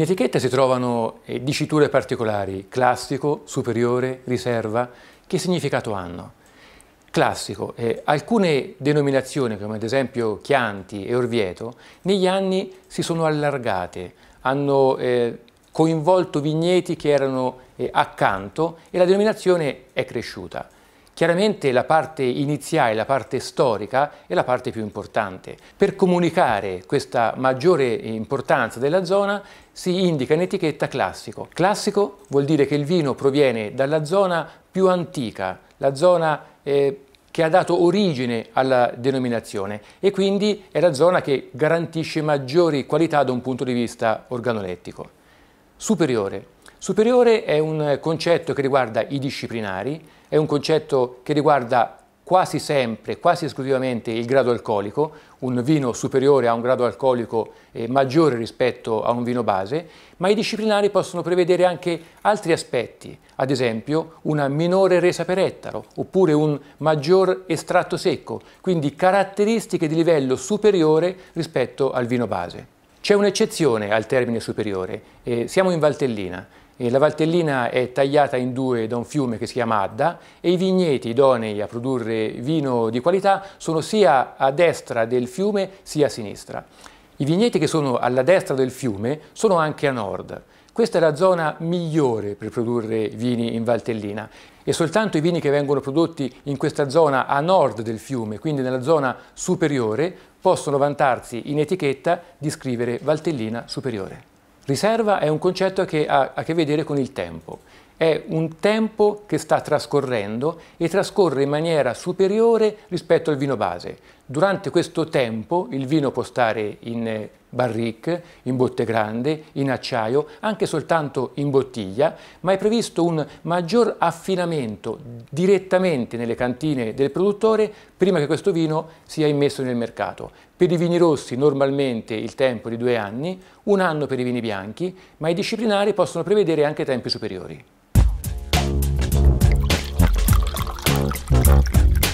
In etichetta si trovano eh, diciture particolari, classico, superiore, riserva, che significato hanno? Classico, eh, alcune denominazioni come ad esempio Chianti e Orvieto negli anni si sono allargate, hanno eh, coinvolto vigneti che erano eh, accanto e la denominazione è cresciuta. Chiaramente la parte iniziale, la parte storica, è la parte più importante. Per comunicare questa maggiore importanza della zona si indica in etichetta classico. Classico vuol dire che il vino proviene dalla zona più antica, la zona eh, che ha dato origine alla denominazione e quindi è la zona che garantisce maggiori qualità da un punto di vista organolettico. Superiore Superiore è un concetto che riguarda i disciplinari, è un concetto che riguarda quasi sempre, quasi esclusivamente il grado alcolico, un vino superiore ha un grado alcolico eh, maggiore rispetto a un vino base, ma i disciplinari possono prevedere anche altri aspetti, ad esempio una minore resa per ettaro oppure un maggior estratto secco, quindi caratteristiche di livello superiore rispetto al vino base. C'è un'eccezione al termine superiore, eh, siamo in Valtellina, la Valtellina è tagliata in due da un fiume che si chiama Adda e i vigneti idonei a produrre vino di qualità sono sia a destra del fiume sia a sinistra. I vigneti che sono alla destra del fiume sono anche a nord. Questa è la zona migliore per produrre vini in Valtellina e soltanto i vini che vengono prodotti in questa zona a nord del fiume, quindi nella zona superiore, possono vantarsi in etichetta di scrivere Valtellina superiore. Riserva è un concetto che ha a che vedere con il tempo è un tempo che sta trascorrendo e trascorre in maniera superiore rispetto al vino base. Durante questo tempo il vino può stare in eh, barrique, in botte grande, in acciaio, anche soltanto in bottiglia, ma è previsto un maggior affinamento direttamente nelle cantine del produttore prima che questo vino sia immesso nel mercato. Per i vini rossi normalmente il tempo è di due anni, un anno per i vini bianchi, ma i disciplinari possono prevedere anche tempi superiori. Thank you.